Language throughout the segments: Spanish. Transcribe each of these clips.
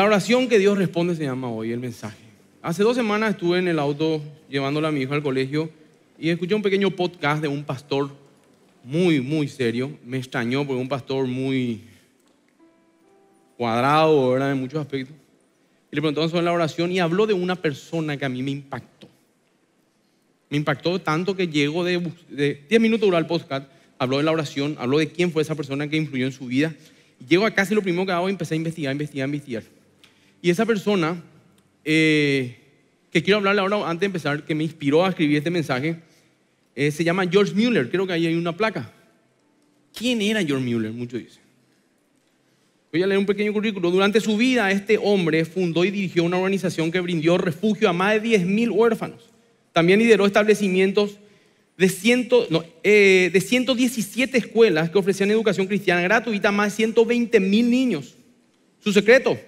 La oración que Dios responde se llama hoy el mensaje. Hace dos semanas estuve en el auto llevándola a mi hijo al colegio y escuché un pequeño podcast de un pastor muy, muy serio. Me extrañó porque un pastor muy cuadrado, ¿verdad? En muchos aspectos. Y le preguntó sobre la oración y habló de una persona que a mí me impactó. Me impactó tanto que llegó de, de 10 minutos duró el podcast, habló de la oración, habló de quién fue esa persona que influyó en su vida. y Llego a casi lo primero que hago y empecé a investigar, investigar, investigar. Y esa persona eh, que quiero hablarle ahora antes de empezar, que me inspiró a escribir este mensaje, eh, se llama George Mueller. Creo que ahí hay una placa. ¿Quién era George Mueller? Muchos dicen. Voy a leer un pequeño currículo. Durante su vida, este hombre fundó y dirigió una organización que brindó refugio a más de 10.000 huérfanos. También lideró establecimientos de, ciento, eh, de 117 escuelas que ofrecían educación cristiana gratuita a más de 120.000 niños. Su secreto,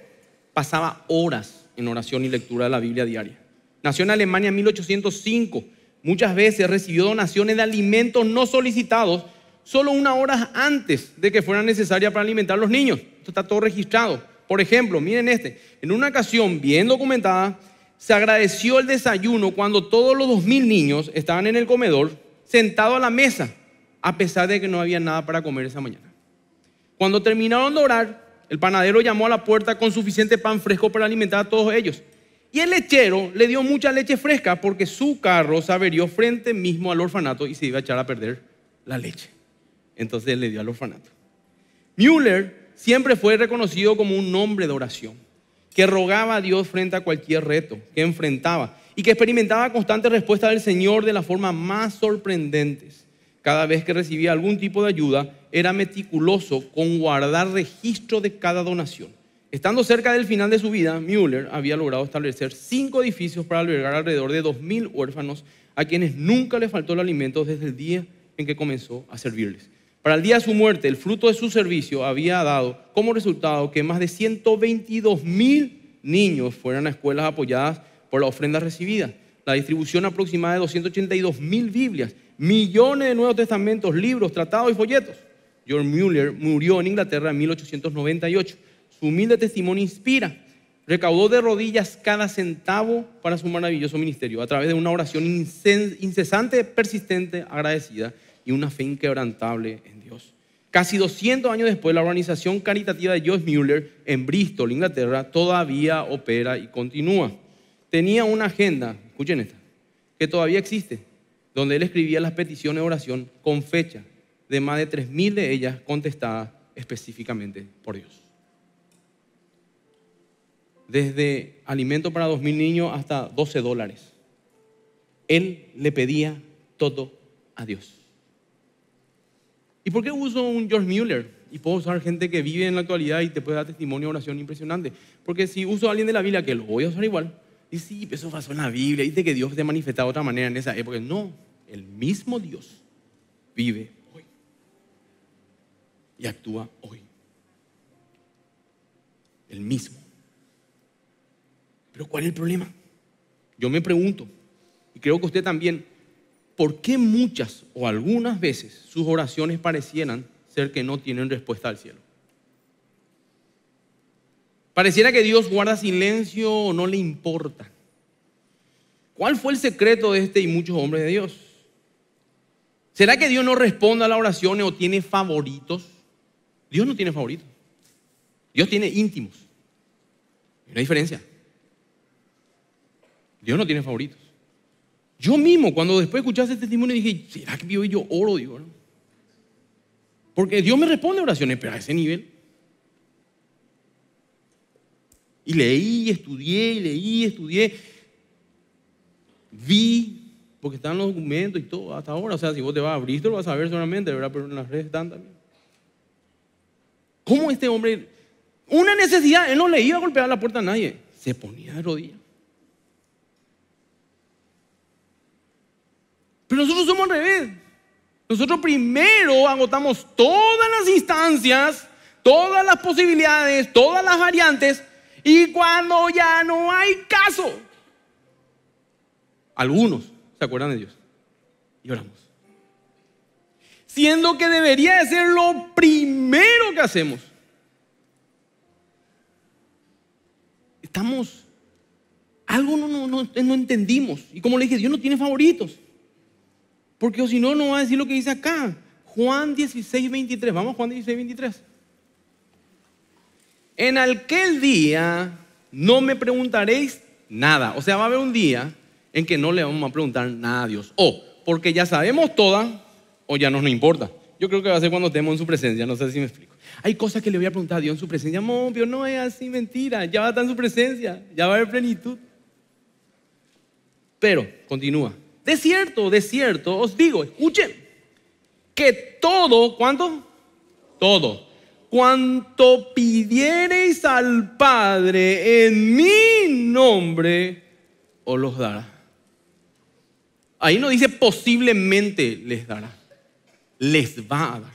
pasaba horas en oración y lectura de la Biblia diaria. Nació en Alemania en 1805. Muchas veces recibió donaciones de alimentos no solicitados solo una hora antes de que fuera necesaria para alimentar a los niños. Esto está todo registrado. Por ejemplo, miren este. En una ocasión bien documentada, se agradeció el desayuno cuando todos los 2.000 niños estaban en el comedor sentados a la mesa, a pesar de que no había nada para comer esa mañana. Cuando terminaron de orar, el panadero llamó a la puerta con suficiente pan fresco para alimentar a todos ellos. Y el lechero le dio mucha leche fresca porque su carro se averió frente mismo al orfanato y se iba a echar a perder la leche. Entonces le dio al orfanato. Müller siempre fue reconocido como un hombre de oración, que rogaba a Dios frente a cualquier reto que enfrentaba y que experimentaba constantes respuestas del Señor de la forma más sorprendentes cada vez que recibía algún tipo de ayuda, era meticuloso con guardar registro de cada donación. Estando cerca del final de su vida, Müller había logrado establecer cinco edificios para albergar alrededor de 2.000 huérfanos a quienes nunca le faltó el alimento desde el día en que comenzó a servirles. Para el día de su muerte, el fruto de su servicio había dado como resultado que más de 122.000 niños fueran a escuelas apoyadas por la ofrenda recibida, la distribución aproximada de 282.000 Biblias, millones de Nuevos Testamentos, libros, tratados y folletos. George Mueller murió en Inglaterra en 1898. Su humilde testimonio inspira. Recaudó de rodillas cada centavo para su maravilloso ministerio a través de una oración incesante, persistente, agradecida y una fe inquebrantable en Dios. Casi 200 años después, la organización caritativa de George Mueller en Bristol, Inglaterra, todavía opera y continúa. Tenía una agenda, escuchen esta, que todavía existe donde él escribía las peticiones de oración con fecha, de más de 3.000 de ellas contestadas específicamente por Dios. Desde alimento para 2.000 niños hasta 12 dólares. Él le pedía todo a Dios. ¿Y por qué uso un George Mueller? Y puedo usar gente que vive en la actualidad y te puede dar testimonio de oración impresionante. Porque si uso a alguien de la Biblia, que lo voy a usar igual, y sí, eso pasó en la Biblia. Dice que Dios se manifestado de otra manera en esa época. No, el mismo Dios vive hoy y actúa hoy. El mismo. Pero ¿cuál es el problema? Yo me pregunto, y creo que usted también, ¿por qué muchas o algunas veces sus oraciones parecieran ser que no tienen respuesta al cielo? Pareciera que Dios guarda silencio o no le importa. ¿Cuál fue el secreto de este y muchos hombres de Dios? ¿Será que Dios no responde a las oraciones o tiene favoritos? Dios no tiene favoritos. Dios tiene íntimos. Hay una diferencia. Dios no tiene favoritos. Yo mismo, cuando después escuché este testimonio, dije, ¿será que yo, yo oro, Dios? Porque Dios me responde a oraciones, pero a ese nivel. Y leí, estudié, y leí, estudié. Vi, porque están los documentos y todo, hasta ahora. O sea, si vos te vas a abrir, te lo vas a ver solamente, ¿verdad? Pero en las redes están también. ¿Cómo este hombre, una necesidad, él no le iba a golpear la puerta a nadie, se ponía de rodillas. Pero nosotros somos al revés. Nosotros primero agotamos todas las instancias, todas las posibilidades, todas las variantes y cuando ya no hay caso, algunos se acuerdan de Dios y oramos. Siendo que debería de ser lo primero que hacemos. Estamos, algo no, no, no, entendimos. Y como le dije, Dios no tiene favoritos. Porque si no, no va a decir lo que dice acá. Juan 16, 23. Vamos Juan 16, 23 en aquel día no me preguntaréis nada. O sea, va a haber un día en que no le vamos a preguntar nada a Dios. O porque ya sabemos todas o ya nos importa. Yo creo que va a ser cuando estemos en su presencia, no sé si me explico. Hay cosas que le voy a preguntar a Dios en su presencia. No, Dios no es así, mentira. Ya va a estar en su presencia, ya va a haber plenitud. Pero, continúa. De cierto, de cierto, os digo, escuchen, que todo, ¿cuánto? Todo cuanto pidierais al Padre en mi nombre, os los dará. Ahí no dice posiblemente les dará, les va a dar.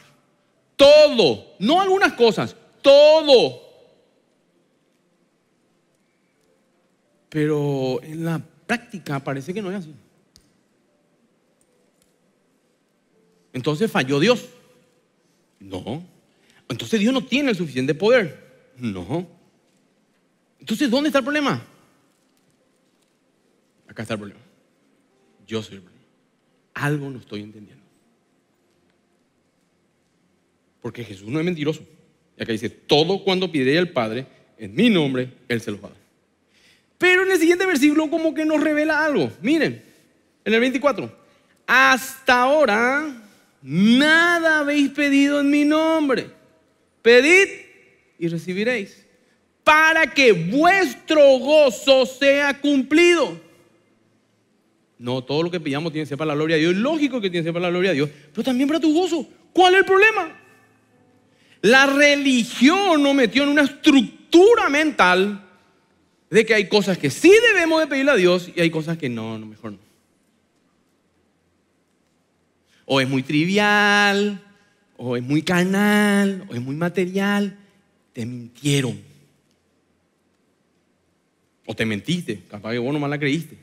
Todo, no algunas cosas, todo. Pero en la práctica parece que no es así. Entonces falló Dios. No, entonces Dios no tiene el suficiente poder. No. Entonces, ¿dónde está el problema? Acá está el problema. Yo soy el problema. Algo no estoy entendiendo. Porque Jesús no es mentiroso. Y acá dice, todo cuando pide al Padre, en mi nombre, Él se lo va a dar. Pero en el siguiente versículo como que nos revela algo. Miren, en el 24. Hasta ahora, nada habéis pedido en mi nombre. Pedid y recibiréis, para que vuestro gozo sea cumplido. No, todo lo que pillamos tiene que ser para la gloria de Dios. Es Lógico que tiene que ser para la gloria de Dios, pero también para tu gozo. ¿Cuál es el problema? La religión nos metió en una estructura mental de que hay cosas que sí debemos de pedirle a Dios y hay cosas que no, no mejor no. O es muy trivial, o es muy carnal, o es muy material, te mintieron. O te mentiste, capaz que vos nomás la creíste.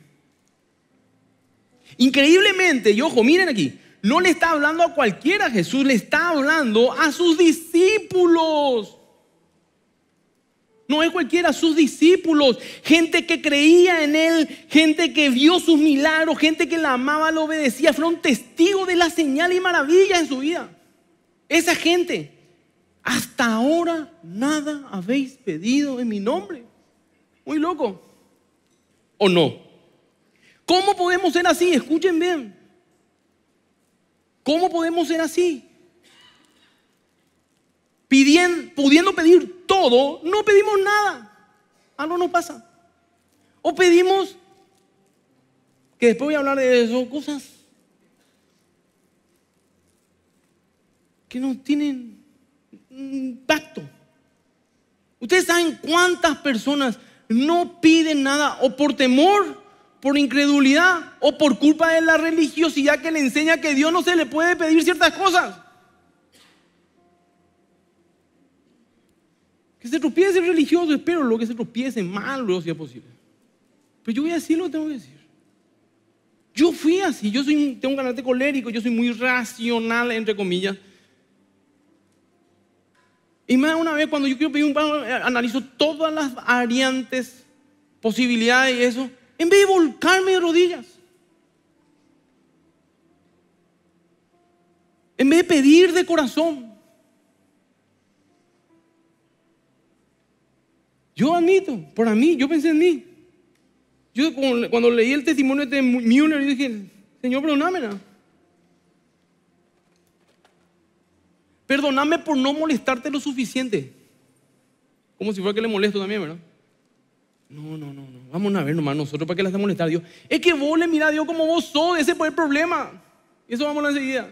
Increíblemente, y ojo, miren aquí, no le está hablando a cualquiera, Jesús le está hablando a sus discípulos. No es cualquiera, sus discípulos, gente que creía en Él, gente que vio sus milagros, gente que la amaba, la obedecía, fueron testigos de la señal y maravilla en su vida. Esa gente, hasta ahora nada habéis pedido en mi nombre. Muy loco. ¿O no? ¿Cómo podemos ser así? Escuchen bien. ¿Cómo podemos ser así? pidiendo, pudiendo pedir todo, no pedimos nada. Algo nos pasa. O pedimos, que después voy a hablar de eso, cosas que no tienen impacto. Ustedes saben cuántas personas no piden nada o por temor, por incredulidad o por culpa de la religiosidad que le enseña que Dios no se le puede pedir ciertas cosas. Que se tropiece religioso, espero lo que se tropiece mal luego sea es posible. Pero yo voy a decir lo que tengo que decir. Yo fui así, yo soy, tengo un carácter colérico, yo soy muy racional, entre comillas. Y más una vez, cuando yo quiero pedir un pan, eh, analizo todas las variantes, posibilidades y eso, en vez de volcarme de rodillas. En vez de pedir de corazón. Yo admito, para mí, yo pensé en mí. Yo cuando leí el testimonio de Müller, yo dije, Señor, perdóname. Perdóname por no molestarte lo suficiente. Como si fuera que le molesto también, ¿verdad? No, no, no, no. Vamos a ver nomás nosotros para qué le está molestando a Dios. Es que vos le mirás a Dios como vos sos, ese fue el problema. Y eso vamos a enseguida.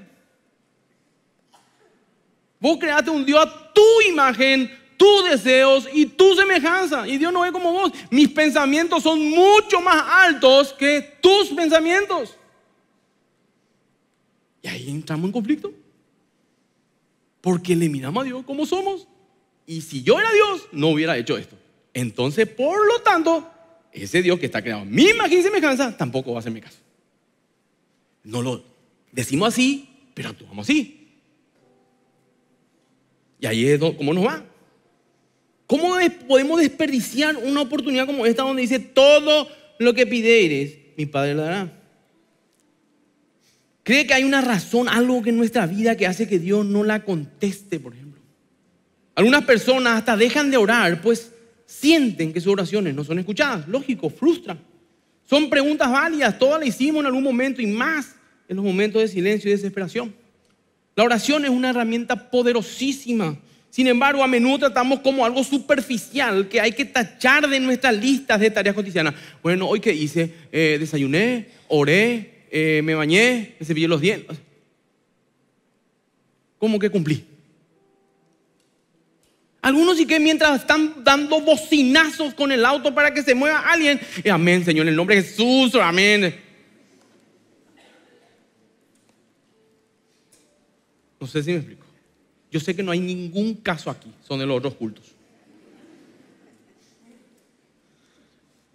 Vos creaste un Dios a tu imagen, tus deseos y tu semejanza. Y Dios no es como vos. Mis pensamientos son mucho más altos que tus pensamientos. Y ahí entramos en conflicto. Porque eliminamos a Dios como somos. Y si yo era Dios, no hubiera hecho esto. Entonces, por lo tanto, ese Dios que está creado mi imagen me cansa, tampoco va a mi caso. No lo decimos así, pero actuamos así. Y ahí es como cómo nos va. ¿Cómo podemos desperdiciar una oportunidad como esta donde dice, todo lo que eres, mi Padre lo dará? ¿Cree que hay una razón, algo en nuestra vida que hace que Dios no la conteste, por ejemplo? Algunas personas hasta dejan de orar, pues sienten que sus oraciones no son escuchadas. Lógico, frustran. Son preguntas válidas, todas las hicimos en algún momento y más en los momentos de silencio y desesperación. La oración es una herramienta poderosísima. Sin embargo, a menudo tratamos como algo superficial que hay que tachar de nuestras listas de tareas cotidianas. Bueno, hoy que hice, eh, desayuné, oré, eh, me bañé, me cepillé los dientes. ¿Cómo que cumplí? Algunos sí que mientras están dando bocinazos con el auto para que se mueva alguien. Eh, amén, Señor, en el nombre de Jesús, amén. No sé si me explico. Yo sé que no hay ningún caso aquí, son de los otros cultos.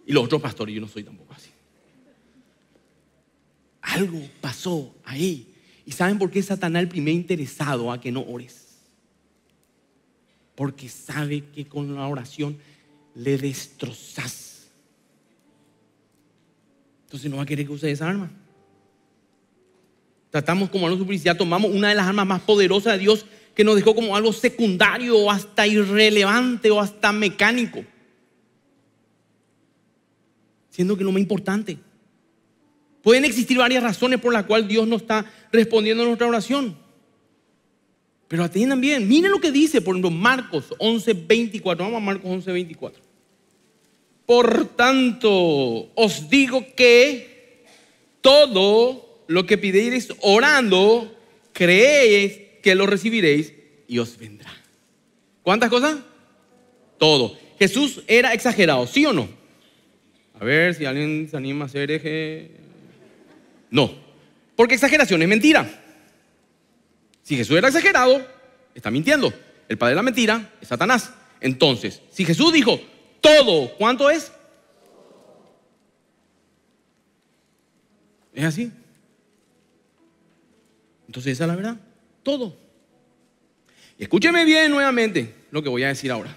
Y los otros pastores, yo no soy tampoco así. Algo pasó ahí. ¿Y saben por qué Satanás el primer interesado a que no ores? Porque sabe que con la oración le destrozas Entonces no va a querer que use esa arma. Tratamos como algo Ya tomamos una de las armas más poderosas de Dios que nos dejó como algo secundario o hasta irrelevante o hasta mecánico. Siendo que lo más importante. Pueden existir varias razones por las cuales Dios no está respondiendo a nuestra oración. Pero atiendan bien, miren lo que dice, por ejemplo, Marcos 11, 24. Vamos a Marcos 11, 24. Por tanto, os digo que todo lo que pidéis orando, creéis que lo recibiréis y os vendrá. ¿Cuántas cosas? Todo. Jesús era exagerado, ¿sí o no? A ver si alguien se anima a hacer eje. No, porque exageración es mentira. Si Jesús era exagerado, está mintiendo. El padre de la mentira es Satanás. Entonces, si Jesús dijo todo, ¿cuánto es? ¿Es así? Entonces esa es la verdad. Todo. escúcheme bien nuevamente lo que voy a decir ahora.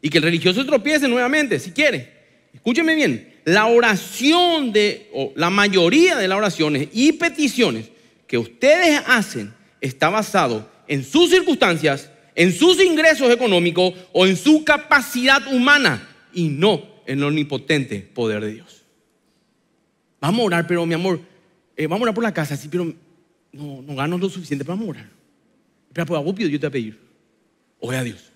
Y que el religioso tropiece nuevamente, si quiere escúcheme bien, la oración de, o la mayoría de las oraciones y peticiones que ustedes hacen está basado en sus circunstancias, en sus ingresos económicos o en su capacidad humana y no en el omnipotente poder de Dios. Vamos a orar, pero mi amor, eh, vamos a orar por la casa, sí, pero no, no gano lo suficiente para orar. Espera, pues a yo te voy a pedir. Ore a Dios.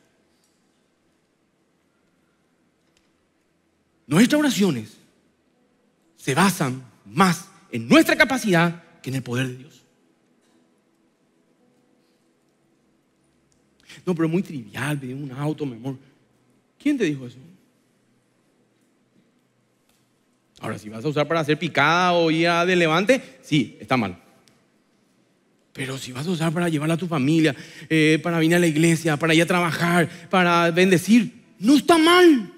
Nuestras oraciones se basan más en nuestra capacidad que en el poder de Dios. No, pero muy trivial, pedir un auto, mi amor. ¿Quién te dijo eso? Ahora, si vas a usar para hacer picada o ir de levante, sí, está mal. Pero si vas a usar para llevar a tu familia, eh, para venir a la iglesia, para ir a trabajar, para bendecir, no está mal.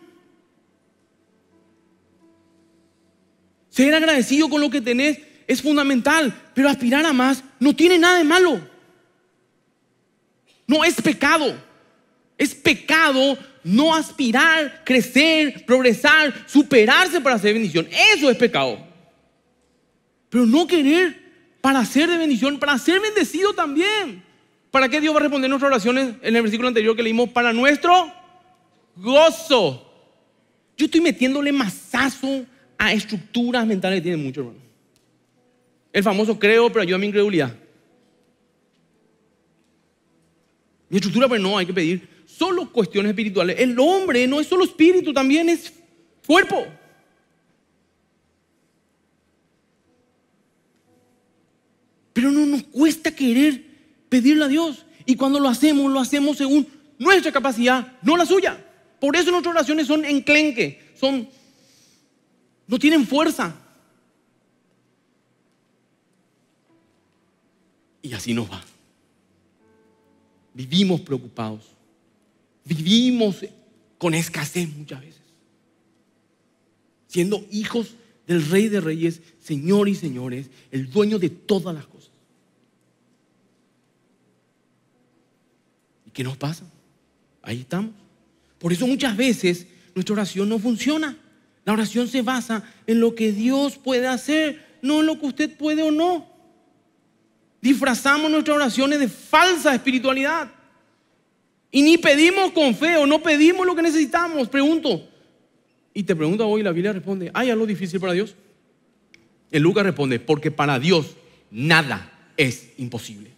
Ser agradecido con lo que tenés es fundamental, pero aspirar a más no tiene nada de malo. No es pecado. Es pecado no aspirar, crecer, progresar, superarse para ser bendición. Eso es pecado. Pero no querer para ser de bendición, para ser bendecido también. ¿Para qué Dios va a responder nuestras oraciones en el versículo anterior que leímos? Para nuestro gozo. Yo estoy metiéndole masazo a estructuras mentales que tienen mucho, hermano. El famoso creo, pero ayuda a mi incredulidad. Mi estructura, pero pues no, hay que pedir solo cuestiones espirituales. El hombre no es solo espíritu, también es cuerpo. Pero no nos cuesta querer pedirle a Dios. Y cuando lo hacemos, lo hacemos según nuestra capacidad, no la suya. Por eso nuestras oraciones son enclenque, son no tienen fuerza. Y así nos va. Vivimos preocupados. Vivimos con escasez muchas veces. Siendo hijos del Rey de Reyes, Señor y Señores, el dueño de todas las cosas. ¿Y qué nos pasa? Ahí estamos. Por eso muchas veces nuestra oración no funciona. La oración se basa en lo que Dios puede hacer, no en lo que usted puede o no. Disfrazamos nuestras oraciones de falsa espiritualidad. Y ni pedimos con fe o no pedimos lo que necesitamos, pregunto. Y te pregunto hoy, la Biblia responde, ¿hay algo difícil para Dios? El Lucas responde, porque para Dios nada es imposible.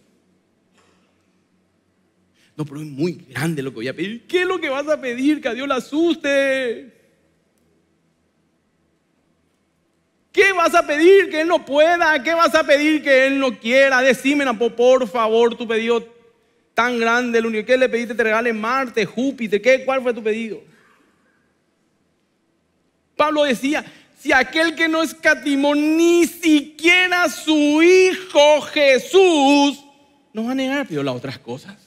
No, pero es muy grande lo que voy a pedir. ¿Qué es lo que vas a pedir? Que a Dios le asuste. ¿Qué vas a pedir que Él no pueda? ¿Qué vas a pedir que Él no quiera? Decime, por favor, tu pedido tan grande, el único que le pediste te regale Marte, Júpiter, ¿qué? ¿cuál fue tu pedido? Pablo decía, si aquel que no escatimó ni siquiera su hijo Jesús, no va a negar, pidió las otras cosas.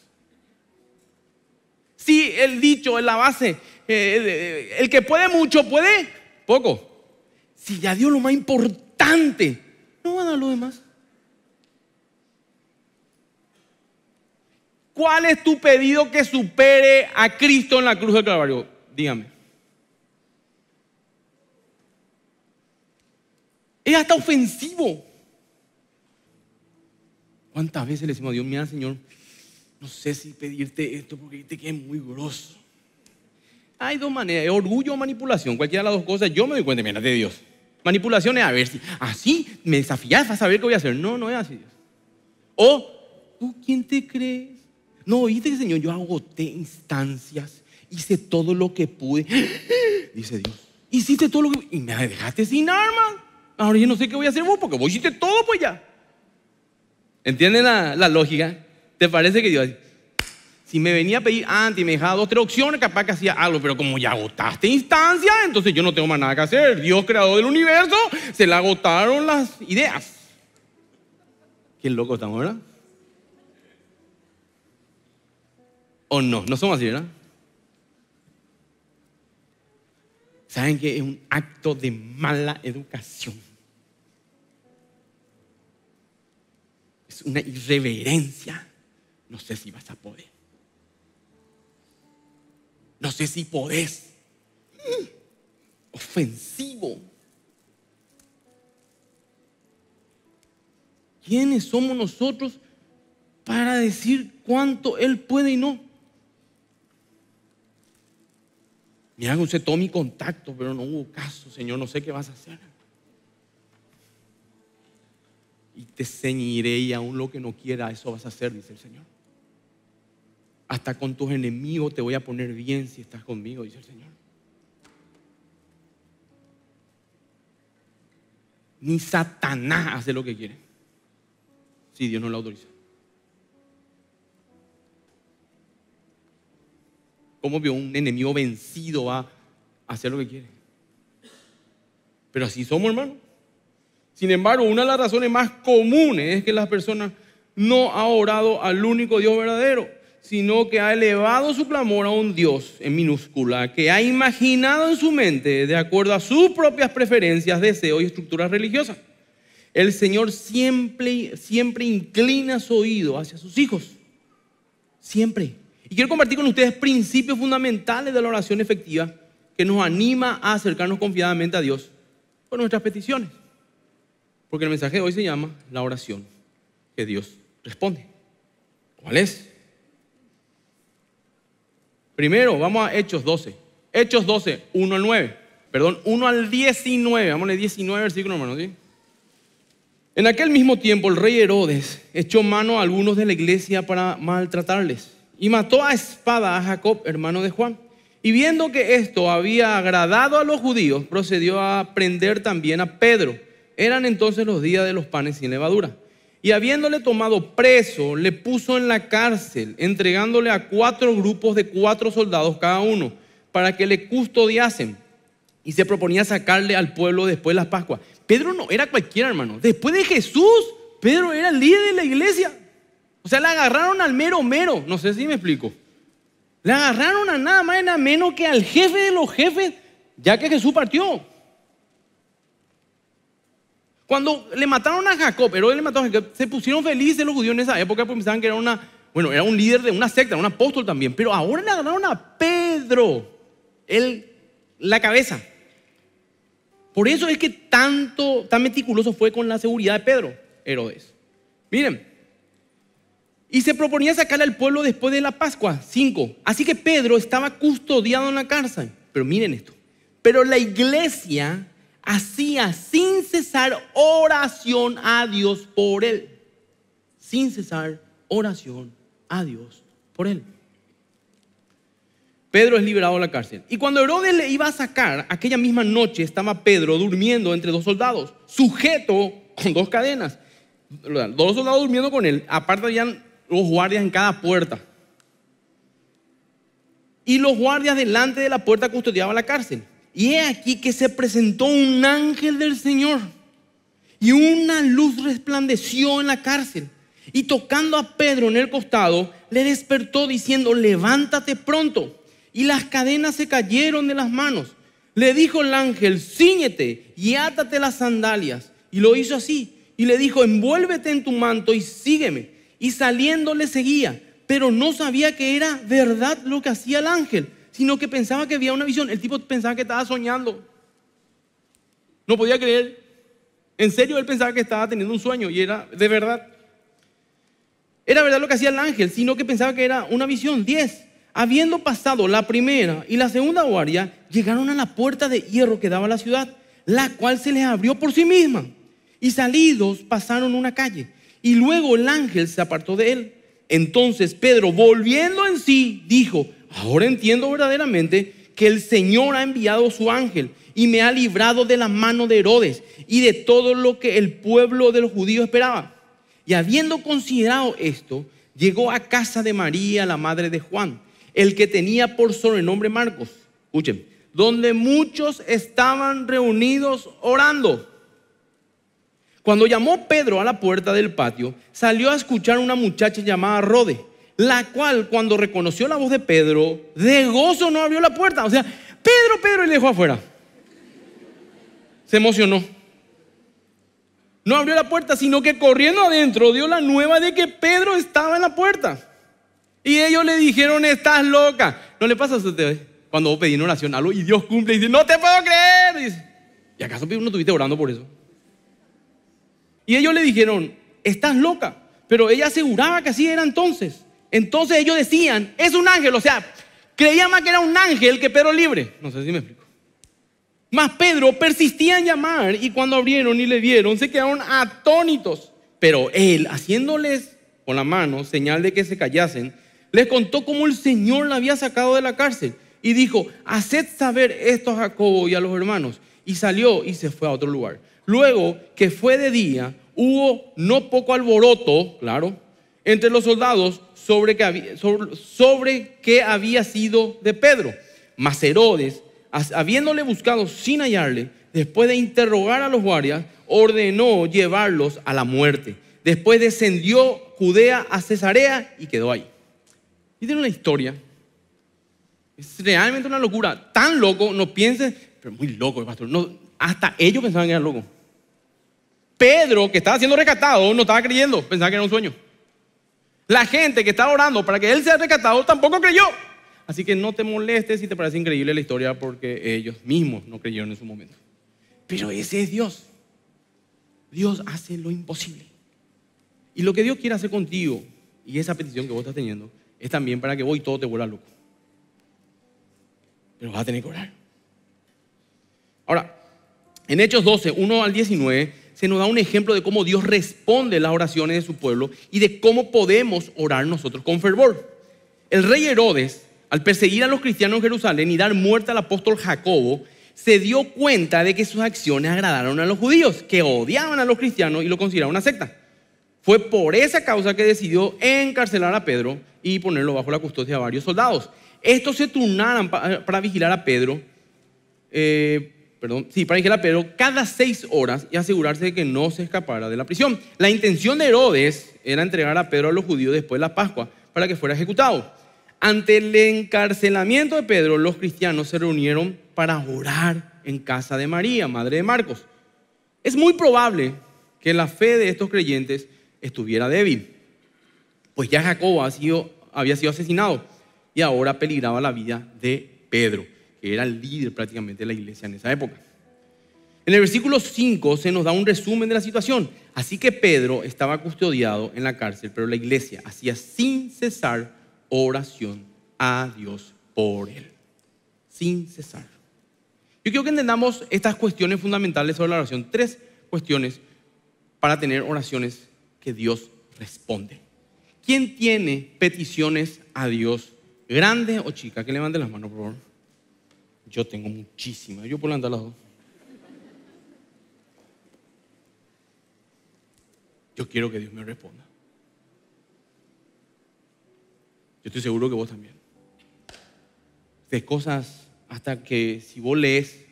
Si el dicho es la base, eh, el que puede mucho puede poco. Si ya dio lo más importante, no va a dar lo demás. ¿Cuál es tu pedido que supere a Cristo en la cruz del Calvario? Dígame. Es hasta ofensivo. ¿Cuántas veces le decimos a Dios, mira Señor, no sé si pedirte esto porque te quedé muy grosso? Hay dos maneras, orgullo o manipulación, cualquiera de las dos cosas, yo me doy cuenta, mira, de Dios manipulaciones a ver si así me desafías, vas a ver qué voy a hacer. No, no es así. O tú quién te crees? No, oíste, Señor, yo agoté instancias, hice todo lo que pude. Dice Dios, hiciste todo lo que pude y me dejaste sin armas. Ahora yo no sé qué voy a hacer vos porque vos hiciste todo, pues ya. ¿Entienden la, la lógica? ¿Te parece que Dios si me venía a pedir antes y me dejaba dos, tres opciones, capaz que hacía algo, pero como ya agotaste instancia, entonces yo no tengo más nada que hacer. Dios, creador del universo, se le agotaron las ideas. Qué loco estamos, ¿verdad? O no, no somos así, ¿verdad? ¿Saben que es un acto de mala educación? Es una irreverencia. No sé si vas a poder. No sé si podés. ofensivo. ¿Quiénes somos nosotros para decir cuánto Él puede y no? Mira, usted tomó mi contacto, pero no hubo caso, Señor, no sé qué vas a hacer. Y te ceñiré y aún lo que no quiera, eso vas a hacer, dice el Señor hasta con tus enemigos te voy a poner bien si estás conmigo, dice el Señor. Ni Satanás hace lo que quiere. Si Dios no lo autoriza. ¿Cómo vio un enemigo vencido a hacer lo que quiere? Pero así somos, hermano. Sin embargo, una de las razones más comunes es que las personas no han orado al único Dios verdadero sino que ha elevado su clamor a un Dios en minúscula, que ha imaginado en su mente, de acuerdo a sus propias preferencias, deseos y estructuras religiosas. El Señor siempre, siempre inclina su oído hacia sus hijos. Siempre. Y quiero compartir con ustedes principios fundamentales de la oración efectiva que nos anima a acercarnos confiadamente a Dios con nuestras peticiones. Porque el mensaje de hoy se llama la oración que Dios responde. ¿Cuál es? Primero, vamos a Hechos 12. Hechos 12, 1 al 9. Perdón, 1 al 19. Vámonos, 19 versículo, hermano. ¿sí? En aquel mismo tiempo, el rey Herodes echó mano a algunos de la iglesia para maltratarles y mató a espada a Jacob, hermano de Juan. Y viendo que esto había agradado a los judíos, procedió a prender también a Pedro. Eran entonces los días de los panes sin levadura. Y habiéndole tomado preso, le puso en la cárcel, entregándole a cuatro grupos de cuatro soldados cada uno, para que le custodiasen. Y se proponía sacarle al pueblo después de las Pascuas. Pedro no era cualquiera, hermano. Después de Jesús, Pedro era el líder de la iglesia. O sea, le agarraron al mero mero. No sé si me explico. Le agarraron a nada más y nada menos que al jefe de los jefes, ya que Jesús partió. Cuando le mataron a Jacob, Herodes le mató a Jacob, se pusieron felices los judíos en esa época porque pensaban que era una, bueno, era un líder de una secta, un apóstol también. Pero ahora le agarraron a Pedro, él, la cabeza. Por eso es que tanto, tan meticuloso fue con la seguridad de Pedro, Herodes. Miren, y se proponía sacarle al pueblo después de la Pascua, Cinco. Así que Pedro estaba custodiado en la cárcel. Pero miren esto. Pero la iglesia hacía sin cesar oración a Dios por él. Sin cesar oración a Dios por él. Pedro es liberado de la cárcel. Y cuando Herodes le iba a sacar, aquella misma noche estaba Pedro durmiendo entre dos soldados, sujeto con dos cadenas. Dos soldados durmiendo con él. Aparte habían los guardias en cada puerta. Y los guardias delante de la puerta custodiaban la cárcel. Y he aquí que se presentó un ángel del Señor y una luz resplandeció en la cárcel. Y tocando a Pedro en el costado, le despertó diciendo, levántate pronto. Y las cadenas se cayeron de las manos. Le dijo el ángel, ciñete y átate las sandalias. Y lo hizo así. Y le dijo, envuélvete en tu manto y sígueme. Y saliendo le seguía, pero no sabía que era verdad lo que hacía el ángel sino que pensaba que había una visión. El tipo pensaba que estaba soñando. No podía creer. En serio, él pensaba que estaba teniendo un sueño y era de verdad. Era verdad lo que hacía el ángel, sino que pensaba que era una visión. 10. Habiendo pasado la primera y la segunda guardia, llegaron a la puerta de hierro que daba a la ciudad, la cual se les abrió por sí misma. Y salidos pasaron una calle. Y luego el ángel se apartó de él. Entonces Pedro, volviendo en sí, dijo, ahora entiendo verdaderamente que el Señor ha enviado su ángel y me ha librado de la mano de Herodes y de todo lo que el pueblo del judío esperaba. Y habiendo considerado esto, llegó a casa de María, la madre de Juan, el que tenía por sobrenombre Marcos. donde muchos estaban reunidos orando. Cuando llamó Pedro a la puerta del patio, salió a escuchar una muchacha llamada Rode la cual cuando reconoció la voz de Pedro, de gozo no abrió la puerta. O sea, Pedro, Pedro, y le dejó afuera. Se emocionó. No abrió la puerta, sino que corriendo adentro dio la nueva de que Pedro estaba en la puerta. Y ellos le dijeron, estás loca. ¿No le pasa a usted eh, cuando vos pedís oración algo y Dios cumple y dice, no te puedo creer? Y, acaso ¿Y acaso no estuviste orando por eso? Y ellos le dijeron, estás loca. Pero ella aseguraba que así era entonces. Entonces ellos decían, es un ángel, o sea, creían más que era un ángel que Pedro libre. No sé si me explico. Mas Pedro persistía en llamar y cuando abrieron y le vieron, se quedaron atónitos. Pero él, haciéndoles con la mano señal de que se callasen, les contó cómo el Señor la había sacado de la cárcel y dijo, haced saber esto a Jacobo y a los hermanos. Y salió y se fue a otro lugar. Luego que fue de día, hubo no poco alboroto, claro, entre los soldados sobre qué había sido de Pedro. Mas Herodes, habiéndole buscado sin hallarle, después de interrogar a los guardias, ordenó llevarlos a la muerte. Después descendió Judea a Cesarea y quedó ahí. Y tiene una historia. Es realmente una locura. Tan loco, no pienses, pero muy loco el pastor. hasta ellos pensaban que era loco. Pedro, que estaba siendo rescatado, no estaba creyendo, pensaba que era un sueño. La gente que estaba orando para que él sea rescatado tampoco creyó. Así que no te molestes si te parece increíble la historia porque ellos mismos no creyeron en su momento. Pero ese es Dios. Dios hace lo imposible. Y lo que Dios quiere hacer contigo y esa petición que vos estás teniendo es también para que vos y todo te vuelva loco. Pero vas a tener que orar. Ahora, en Hechos 12, 1 al 19 se nos da un ejemplo de cómo Dios responde las oraciones de su pueblo y de cómo podemos orar nosotros con fervor. El rey Herodes, al perseguir a los cristianos en Jerusalén y dar muerte al apóstol Jacobo, se dio cuenta de que sus acciones agradaron a los judíos, que odiaban a los cristianos y lo consideraban una secta. Fue por esa causa que decidió encarcelar a Pedro y ponerlo bajo la custodia de varios soldados. Estos se turnaron para vigilar a Pedro. Eh, perdón, sí, para a Pedro cada seis horas y asegurarse de que no se escapara de la prisión. La intención de Herodes era entregar a Pedro a los judíos después de la Pascua para que fuera ejecutado. Ante el encarcelamiento de Pedro, los cristianos se reunieron para orar en casa de María, madre de Marcos. Es muy probable que la fe de estos creyentes estuviera débil, pues ya Jacobo había sido asesinado y ahora peligraba la vida de Pedro que era el líder prácticamente de la iglesia en esa época. En el versículo 5 se nos da un resumen de la situación. Así que Pedro estaba custodiado en la cárcel, pero la iglesia hacía sin cesar oración a Dios por él. Sin cesar. Yo quiero que entendamos estas cuestiones fundamentales sobre la oración. Tres cuestiones para tener oraciones que Dios responde. ¿Quién tiene peticiones a Dios, grandes o chicas? Que levante las manos, por favor. Yo tengo muchísimas. Yo por andar las dos. Yo quiero que Dios me responda. Yo estoy seguro que vos también. De cosas hasta que si vos lees,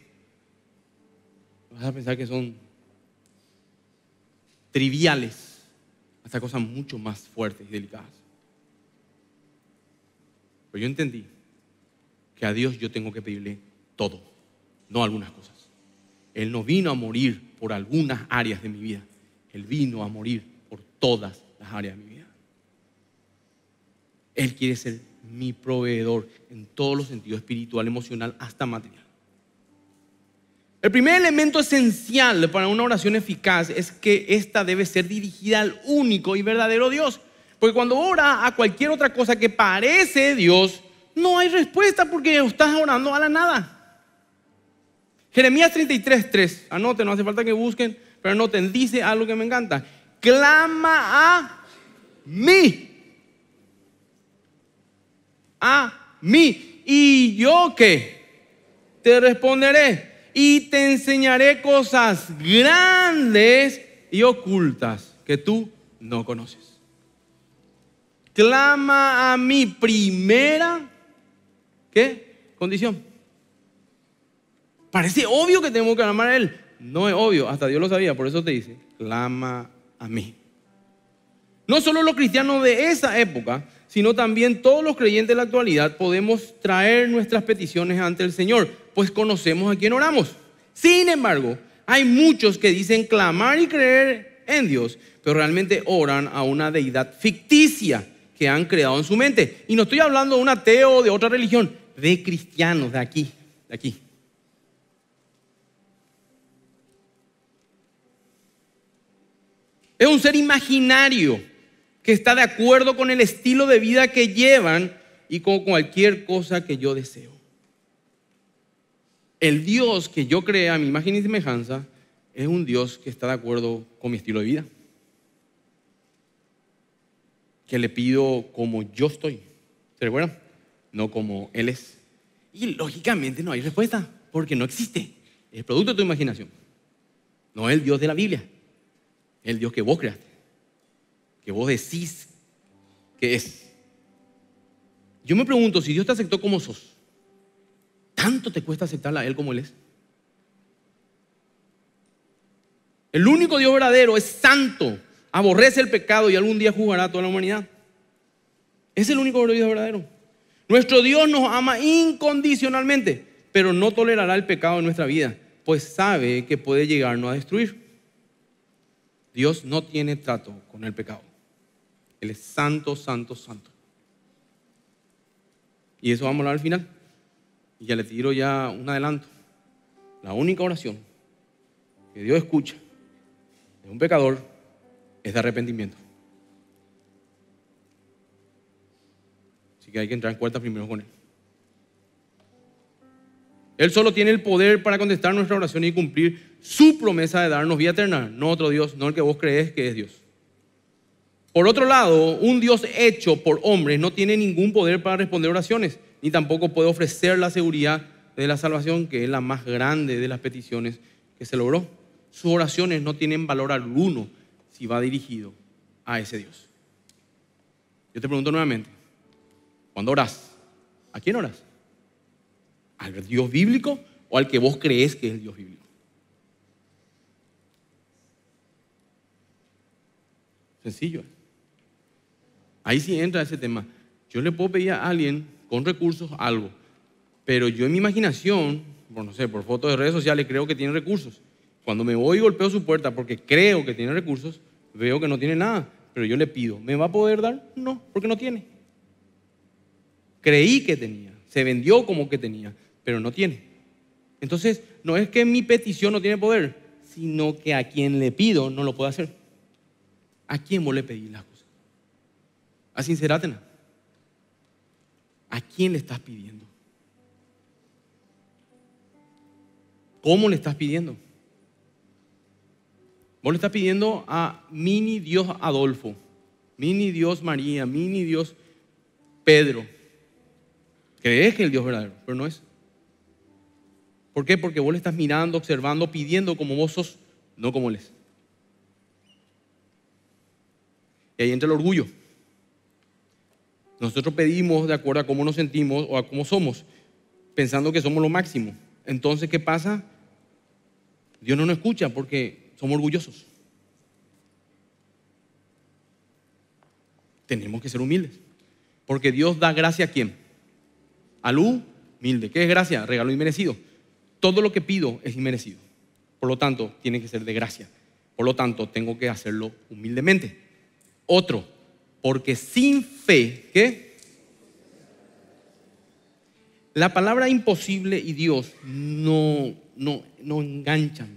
vas a pensar que son triviales, hasta cosas mucho más fuertes y delicadas. Pero yo entendí que a Dios yo tengo que pedirle todo, no algunas cosas. Él no vino a morir por algunas áreas de mi vida, Él vino a morir por todas las áreas de mi vida. Él quiere ser mi proveedor en todos los sentidos, espiritual, emocional, hasta material. El primer elemento esencial para una oración eficaz es que esta debe ser dirigida al único y verdadero Dios. Porque cuando ora a cualquier otra cosa que parece Dios, no hay respuesta porque estás orando a la nada. Jeremías 33, 3. Anoten, no hace falta que busquen, pero anoten. Dice algo que me encanta. Clama a mí. A mí. ¿Y yo qué? Te responderé. Y te enseñaré cosas grandes y ocultas que tú no conoces. Clama a mí. Primera, ¿qué? Condición Parece obvio que tenemos que clamar a Él. No es obvio, hasta Dios lo sabía, por eso te dice, clama a mí. No solo los cristianos de esa época, sino también todos los creyentes de la actualidad podemos traer nuestras peticiones ante el Señor, pues conocemos a quien oramos. Sin embargo, hay muchos que dicen clamar y creer en Dios, pero realmente oran a una deidad ficticia que han creado en su mente. Y no estoy hablando de un ateo o de otra religión, de cristianos, de aquí, de aquí. Es un ser imaginario que está de acuerdo con el estilo de vida que llevan y con cualquier cosa que yo deseo. El Dios que yo crea, a mi imagen y semejanza es un Dios que está de acuerdo con mi estilo de vida. Que le pido como yo estoy. ¿Se recuerdan? No como Él es. Y lógicamente no hay respuesta, porque no existe. Es producto de tu imaginación. No es el Dios de la Biblia el Dios que vos creaste, que vos decís que es. Yo me pregunto, si Dios te aceptó como sos, ¿tanto te cuesta aceptarla a Él como Él es? El único Dios verdadero es santo, aborrece el pecado y algún día juzgará a toda la humanidad. Es el único Dios verdadero. Nuestro Dios nos ama incondicionalmente, pero no tolerará el pecado en nuestra vida, pues sabe que puede llegarnos a destruir. Dios no tiene trato con el pecado. Él es santo, santo, santo. Y eso vamos a hablar al final. Y ya le tiro ya un adelanto. La única oración que Dios escucha de un pecador es de arrepentimiento. Así que hay que entrar en cuarta primero con él. Él solo tiene el poder para contestar nuestra oración y cumplir su promesa de darnos vida eterna, no otro Dios, no el que vos crees que es Dios. Por otro lado, un Dios hecho por hombres no tiene ningún poder para responder oraciones, ni tampoco puede ofrecer la seguridad de la salvación, que es la más grande de las peticiones que se logró. Sus oraciones no tienen valor alguno si va dirigido a ese Dios. Yo te pregunto nuevamente, ¿cuándo oras? ¿A quién oras? ¿Al Dios bíblico o al que vos crees que es el Dios bíblico? Sencillo. Ahí sí entra ese tema. Yo le puedo pedir a alguien con recursos algo, pero yo en mi imaginación, por no sé, por fotos de redes sociales, creo que tiene recursos. Cuando me voy y golpeo su puerta porque creo que tiene recursos, veo que no tiene nada, pero yo le pido, ¿me va a poder dar? No, porque no tiene. Creí que tenía, se vendió como que tenía pero no tiene. Entonces, no es que mi petición no tiene poder, sino que a quien le pido no lo puedo hacer. ¿A quién vos le pedís las cosas? A sincerátena. ¿A quién le estás pidiendo? ¿Cómo le estás pidiendo? Vos le estás pidiendo a mini Dios Adolfo, mini Dios María, mini Dios Pedro. que que el Dios verdadero, pero no es. ¿Por qué? Porque vos le estás mirando, observando, pidiendo como vos sos, no como él Y ahí entra el orgullo. Nosotros pedimos de acuerdo a cómo nos sentimos o a cómo somos, pensando que somos lo máximo. Entonces, ¿qué pasa? Dios no nos escucha porque somos orgullosos. Tenemos que ser humildes. Porque Dios da gracia a quién? A luz humilde. ¿Qué es gracia? Regalo inmerecido todo lo que pido es inmerecido. Por lo tanto, tiene que ser de gracia. Por lo tanto, tengo que hacerlo humildemente. Otro, porque sin fe, ¿qué? La palabra imposible y Dios no, no, no enganchan,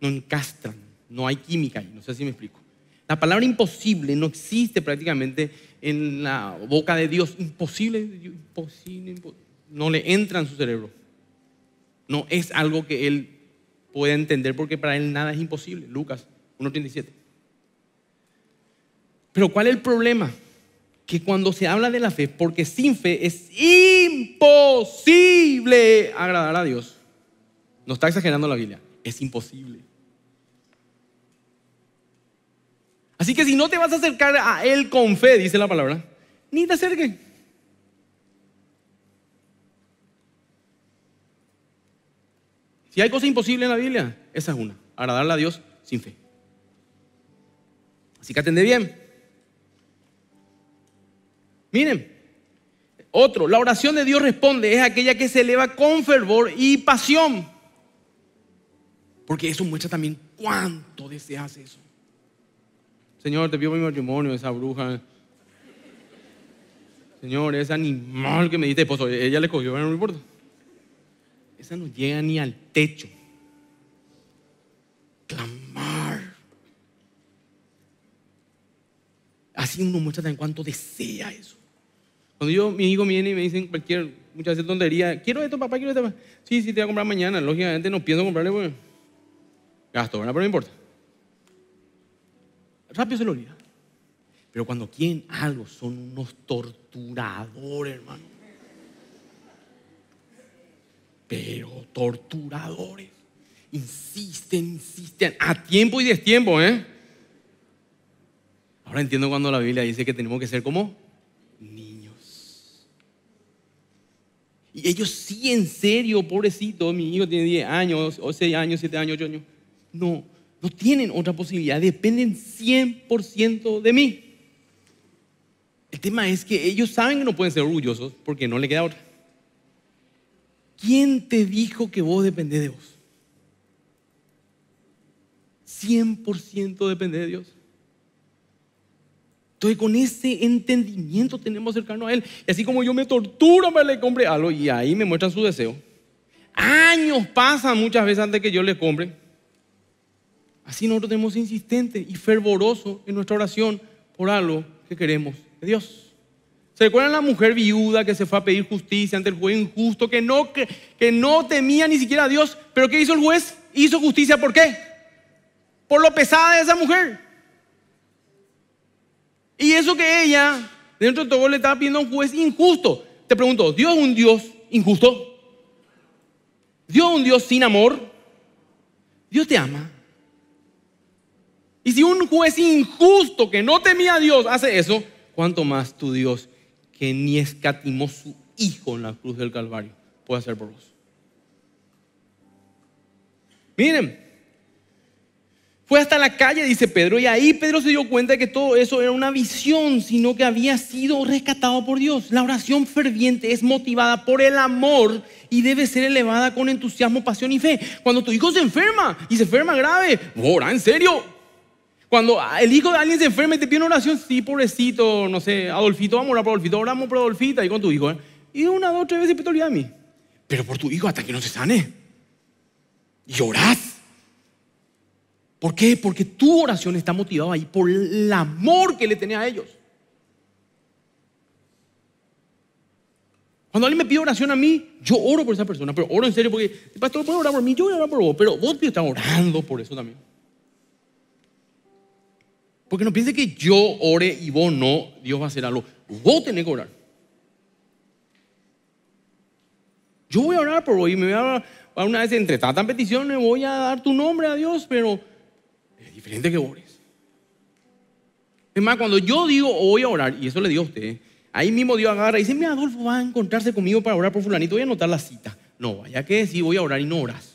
no encastran, no hay química ahí, no sé si me explico. La palabra imposible no existe prácticamente en la boca de Dios. imposible, imposible. no le entra en su cerebro. No es algo que él pueda entender porque para él nada es imposible. Lucas 1.37. Pero ¿cuál es el problema? Que cuando se habla de la fe, porque sin fe es imposible agradar a Dios. No está exagerando la Biblia, es imposible. Así que si no te vas a acercar a Él con fe, dice la palabra, ni te acerques. Si hay cosa imposible en la Biblia, esa es una, agradarle a Dios sin fe. Así que atende bien. Miren, otro, la oración de Dios responde, es aquella que se eleva con fervor y pasión. Porque eso muestra también cuánto deseas eso. Señor, te pido mi matrimonio, esa bruja. Señor, ese animal que me diste esposo, ella le cogió, no me importa esa no llega ni al techo. Clamar. Así uno muestra en cuanto desea eso. Cuando yo, mi hijo viene y me dicen cualquier, muchas veces tontería, quiero esto, papá, quiero esto. Sí, sí, te voy a comprar mañana. Lógicamente no pienso comprarle, pues, gasto, ¿verdad? Pero no importa. Rápido se lo olvida. Pero cuando quieren algo, son unos torturadores, hermano pero torturadores. Insisten, insisten, a tiempo y destiempo, ¿eh? Ahora entiendo cuando la Biblia dice que tenemos que ser como niños. Y ellos sí, en serio, pobrecito, mi hijo tiene 10 años, o 6 años, 7 años, 8 años. No, no tienen otra posibilidad, dependen 100% de mí. El tema es que ellos saben que no pueden ser orgullosos porque no le queda otra. ¿Quién te dijo que vos dependés de vos? 100% depende de Dios. Entonces con ese entendimiento tenemos cercano a Él. Y así como yo me torturo para le compre algo y ahí me muestra su deseo. Años pasan muchas veces antes que yo le compre. Así nosotros tenemos insistente y fervoroso en nuestra oración por algo que queremos de Dios. ¿Se acuerdan la mujer viuda que se fue a pedir justicia ante el juez injusto, que no, que, no temía ni siquiera a Dios? ¿Pero qué hizo el juez? Hizo justicia, ¿por qué? Por lo pesada de esa mujer. Y eso que ella, dentro de todo, le estaba pidiendo a un juez injusto. Te pregunto, ¿Dios es un Dios injusto? ¿Dios un Dios sin amor? Dios te ama. Y si un juez injusto que no temía a Dios hace eso, ¿cuánto más tu Dios que ni escatimó su hijo en la cruz del Calvario, puede ser por vos. Miren, fue hasta la calle, dice Pedro, y ahí Pedro se dio cuenta que todo eso era una visión, sino que había sido rescatado por Dios. La oración ferviente es motivada por el amor y debe ser elevada con entusiasmo, pasión y fe. Cuando tu hijo se enferma y se enferma grave, ora en serio, cuando el hijo de alguien se enferma y te pide una oración, sí, pobrecito, no sé, Adolfito, vamos a orar por Adolfito, oramos por Adolfita y con tu hijo. ¿eh? Y una, dos, tres veces te a de mí. Pero por tu hijo hasta que no se sane. Y orás. ¿Por qué? Porque tu oración está motivada ahí por el amor que le tenés a ellos. Cuando alguien me pide oración a mí, yo oro por esa persona, pero oro en serio porque, pastor, puede orar por mí, yo voy a orar por vos, pero vos estás orando por eso también. Porque no piense que yo ore y vos no, Dios va a hacer algo. Vos tenés que orar. Yo voy a orar por hoy, me voy a una vez entre tantas peticiones, voy a dar tu nombre a Dios, pero es diferente que ores. Es más, cuando yo digo oh, voy a orar, y eso le dio a usted, ahí mismo Dios agarra y dice, mira, Adolfo va a encontrarse conmigo para orar por fulanito, voy a anotar la cita. No, vaya que decir voy a orar y no oras.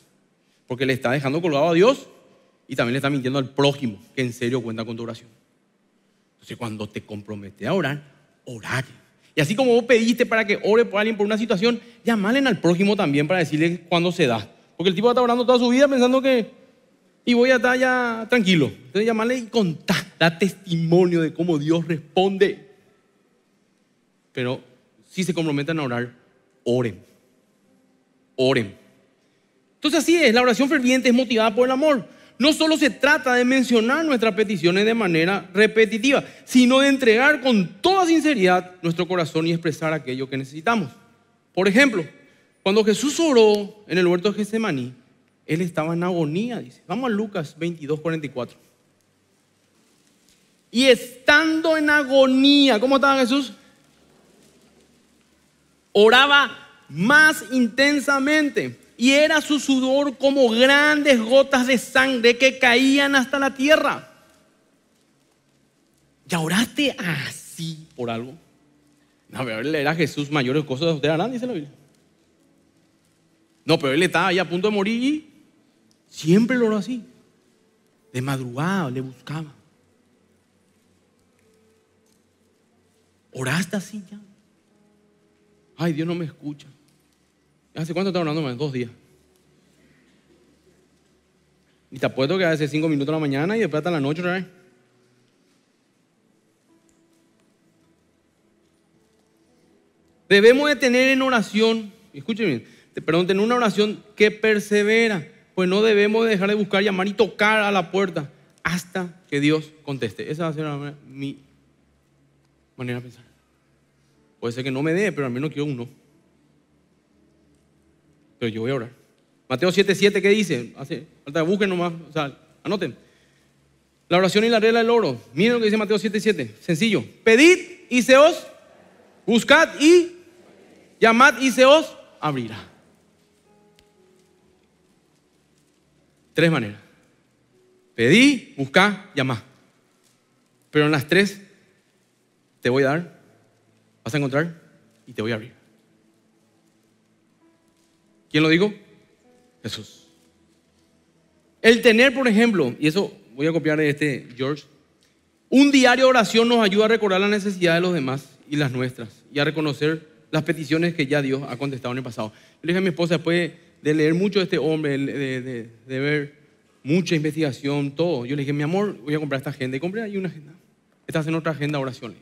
Porque le está dejando colgado a Dios y también le está mintiendo al prójimo que en serio cuenta con tu oración. Entonces, cuando te comprometes a orar, orar. Y así como vos pediste para que ore por alguien por una situación, llamarle al prójimo también para decirle cuándo se da. Porque el tipo está orando toda su vida pensando que. Y voy a estar ya tranquilo. Entonces, llamarle y contar, da testimonio de cómo Dios responde. Pero si se comprometen a orar, oren. Oren. Entonces, así es, la oración ferviente es motivada por el amor no solo se trata de mencionar nuestras peticiones de manera repetitiva, sino de entregar con toda sinceridad nuestro corazón y expresar aquello que necesitamos. Por ejemplo, cuando Jesús oró en el huerto de Getsemaní, él estaba en agonía, dice. Vamos a Lucas 22, Y estando en agonía, ¿cómo estaba Jesús? Oraba más intensamente y era su sudor como grandes gotas de sangre que caían hasta la tierra. ¿Ya oraste así por algo? No, pero él era Jesús, mayores cosas usted, harán, dice la Biblia. No, pero él estaba ahí a punto de morir y siempre lo oró así. De madrugada le buscaba. Oraste así ya. Ay, Dios no me escucha. ¿Hace cuánto hablando orando? Dos días. Y te apuesto que hace cinco minutos la mañana y después hasta la noche otra vez. Debemos de tener en oración, escúcheme, perdón, tener una oración que persevera, pues no debemos dejar de buscar, llamar y tocar a la puerta hasta que Dios conteste. Esa va a ser mi manera de pensar. Puede ser que no me dé, pero al menos quiero uno pero yo voy a orar. Mateo 7, 7, ¿qué dice? Hace falta, busquen nomás, o sea, anoten. La oración y la regla del oro. Miren lo que dice Mateo 7, 7. Sencillo. Pedid y se os, buscad y llamad y se os abrirá. Tres maneras. Pedí, buscá, llamá. Pero en las tres te voy a dar, vas a encontrar y te voy a abrir. ¿Quién lo digo, Jesús. El tener, por ejemplo, y eso voy a copiar de este George, un diario de oración nos ayuda a recordar la necesidad de los demás y las nuestras y a reconocer las peticiones que ya Dios ha contestado en el pasado. Yo le dije a mi esposa, después de leer mucho de este hombre, de, ver mucha investigación, todo, yo le dije, mi amor, voy a comprar esta agenda. Y compré ahí una agenda. Estás en otra agenda de oración.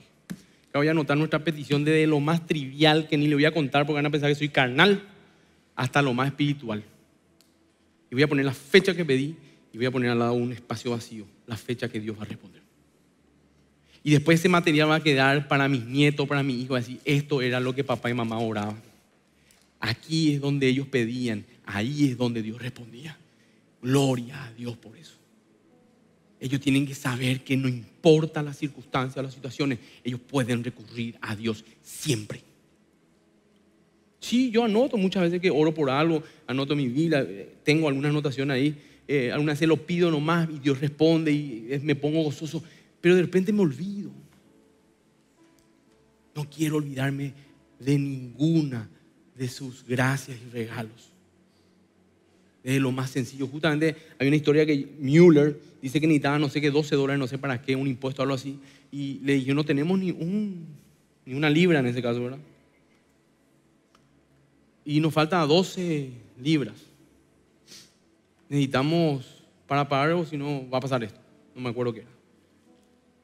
Le voy a anotar nuestra petición de lo más trivial que ni le voy a contar porque van a pensar que soy carnal hasta lo más espiritual. Y voy a poner la fecha que pedí y voy a poner al lado un espacio vacío, la fecha que Dios va a responder. Y después ese material va a quedar para mis nietos, para mis hijos, así, esto era lo que papá y mamá oraban. Aquí es donde ellos pedían, ahí es donde Dios respondía. Gloria a Dios por eso. Ellos tienen que saber que no importa las circunstancias, las situaciones, ellos pueden recurrir a Dios siempre. Sí, yo anoto muchas veces que oro por algo, anoto mi vida, eh, tengo alguna anotación ahí, eh, alguna vez se lo pido nomás y Dios responde y eh, me pongo gozoso, pero de repente me olvido. No quiero olvidarme de ninguna de sus gracias y regalos. Es lo más sencillo. Justamente hay una historia que Mueller dice que necesitaba no sé qué, 12 dólares, no sé para qué, un impuesto, algo así. Y le yo no tenemos ni, un, ni una libra en ese caso, ¿verdad? y nos faltan 12 libras. Necesitamos para pagar o si no va a pasar esto. No me acuerdo qué era.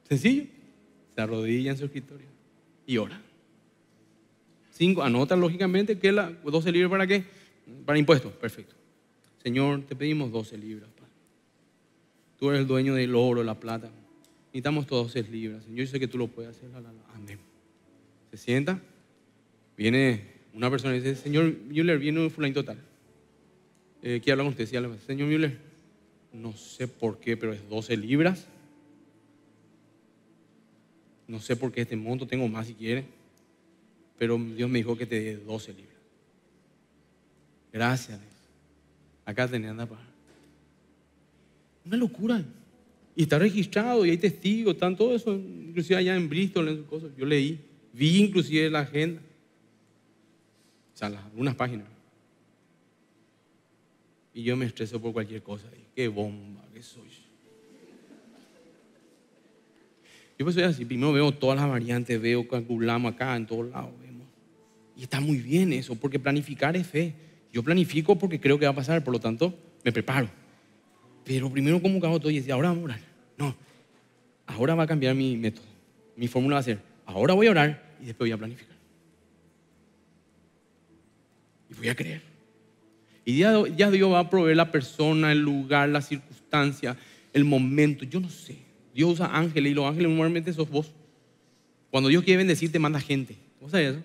Sencillo. Se arrodilla en su escritorio y ora. Cinco, anota lógicamente que la 12 libras para qué? Para impuestos. Perfecto. Señor, te pedimos 12 libras. Tú eres el dueño del oro, la plata. Necesitamos todas 12 libras. Señor, yo sé que tú lo puedes hacer. Amén. Se sienta. Viene una persona dice, señor Müller, viene un fulano total. Eh, ¿Qué habla con usted? Señor Müller, no sé por qué, pero es 12 libras. No sé por qué este monto, tengo más si quiere. Pero Dios me dijo que te dé 12 libras. Gracias. Acá tenía anda para. Una locura. Y está registrado y hay testigos, están todo eso, inclusive allá en Bristol, en cosas. Yo leí, vi inclusive la agenda algunas páginas. Y yo me estreso por cualquier cosa. Y qué bomba que soy. Yo pues soy así, primero veo todas las variantes, veo, calculamos acá, en todos lados Y está muy bien eso, porque planificar es fe. Yo planifico porque creo que va a pasar, por lo tanto, me preparo. Pero primero como hago todo y decía, ahora vamos a orar. No, ahora va a cambiar mi método. Mi fórmula va a ser, ahora voy a orar y después voy a planificar y voy a creer. Y ya, Dios va a proveer la persona, el lugar, la circunstancia, el momento. Yo no sé. Dios usa ángeles y los ángeles normalmente sos vos. Cuando Dios quiere bendecir, te manda gente. ¿Vos sabés eso?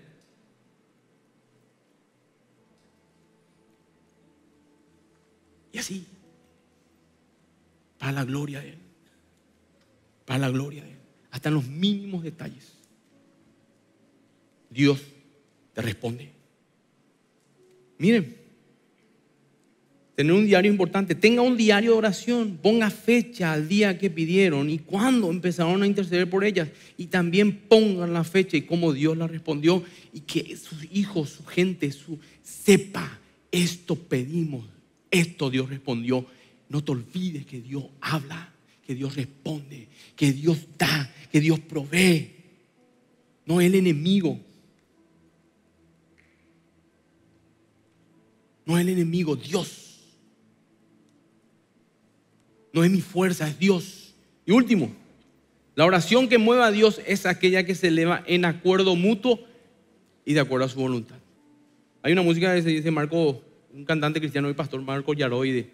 Y así. Para la gloria de Él. Para la gloria de Él. Hasta en los mínimos detalles. Dios te responde. Miren, tener un diario importante. Tenga un diario de oración. Ponga fecha al día que pidieron y cuándo empezaron a interceder por ellas. Y también pongan la fecha y cómo Dios la respondió. Y que sus hijos, su gente, su, sepa, esto pedimos, esto Dios respondió. No te olvides que Dios habla, que Dios responde, que Dios da, que Dios provee. No el enemigo. No es el enemigo, Dios. No es mi fuerza, es Dios. Y último, la oración que mueve a Dios es aquella que se eleva en acuerdo mutuo y de acuerdo a su voluntad. Hay una música que se dice Marco, un cantante cristiano y pastor Marco Yaroy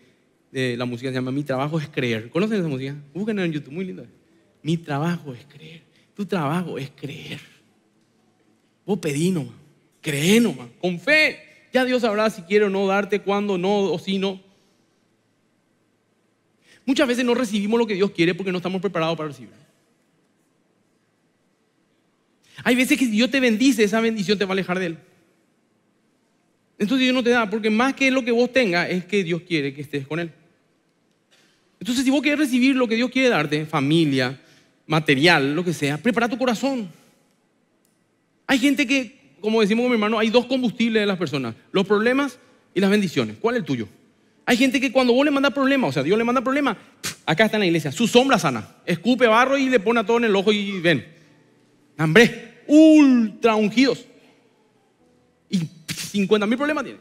de, la música se llama Mi trabajo es creer. ¿Conocen esa música? Busquen en YouTube, muy linda. Mi trabajo es creer. Tu trabajo es creer. Vos pedí nomás, cree nomás, con fe. Ya Dios sabrá si quiere o no darte, cuándo no o si no. Muchas veces no recibimos lo que Dios quiere porque no estamos preparados para recibir. Hay veces que si Dios te bendice, esa bendición te va a alejar de Él. Entonces Dios no te da, porque más que lo que vos tengas, es que Dios quiere que estés con Él. Entonces, si vos querés recibir lo que Dios quiere darte, familia, material, lo que sea, prepara tu corazón. Hay gente que como decimos con mi hermano, hay dos combustibles de las personas, los problemas y las bendiciones. ¿Cuál es el tuyo? Hay gente que cuando vos le mandas problemas, o sea, Dios le manda problemas, acá está en la iglesia, su sombra sana, escupe barro y le pone a todo en el ojo y ven. Hambre, ultra ungidos. Y 50 mil problemas tiene.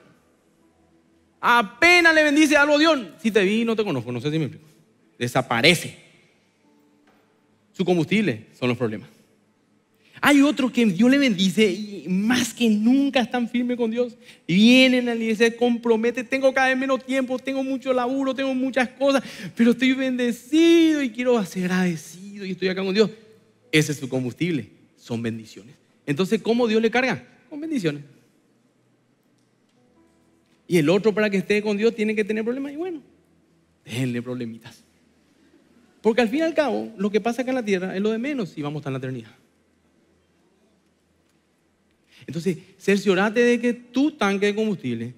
Apenas le bendice algo Dios, si te vi no te conozco, no sé si me explico. Desaparece. Su combustible son los problemas. Hay otros que Dios le bendice y más que nunca están firmes con Dios. Vienen a la se comprometen, tengo cada vez menos tiempo, tengo mucho laburo, tengo muchas cosas, pero estoy bendecido y quiero ser agradecido y estoy acá con Dios. Ese es su combustible, son bendiciones. Entonces, ¿cómo Dios le carga? Con bendiciones. Y el otro para que esté con Dios tiene que tener problemas y bueno, déjenle problemitas. Porque al fin y al cabo, lo que pasa acá en la tierra es lo de menos y vamos a estar en la eternidad. Entonces, cerciorate de que tu tanque de combustible